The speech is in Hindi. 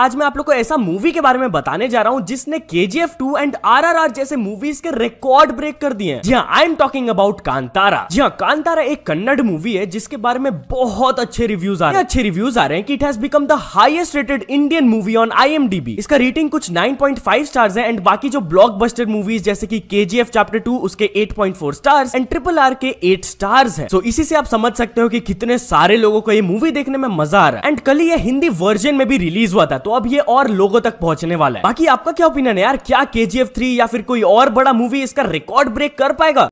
आज मैं आप लोग को ऐसा मूवी के बारे में बताने जा रहा हूँ जिसने K G F two and R R R जैसे मूवीज के रिकॉर्ड ब्रेक कर दिए जी हाँ I am talking about Kantara जी हाँ कांतारा एक कन्नड़ मूवी है जिसके बारे में बहुत अच्छे रिव्यूज आ रहे हैं अच्छे रिव्यूज आ रहे हैं की it has become the highest rated Indian movie on IMDb इसका रेटिंग कुछ नाइन पॉइंट फाइव स्टार्स है एंड बाकी जो ब्लॉक बस्टर मूवीज जैसे की K G F chapter two उसके eight point four stars and triple R के एट स्टार्स है सो so, इसी से आप समझ सकते हो कि कितने सारे लोगों को ये मूवी देखने में मजा आ रहा है एंड कल ये हिंदी वर्जन में भी रिलीज हुआ था तो तो अब ये और लोगों तक पहुंचने वाला है बाकी आपका क्या ओपिनियन है यार क्या के जी या फिर कोई और बड़ा मूवी इसका रिकॉर्ड ब्रेक कर पाएगा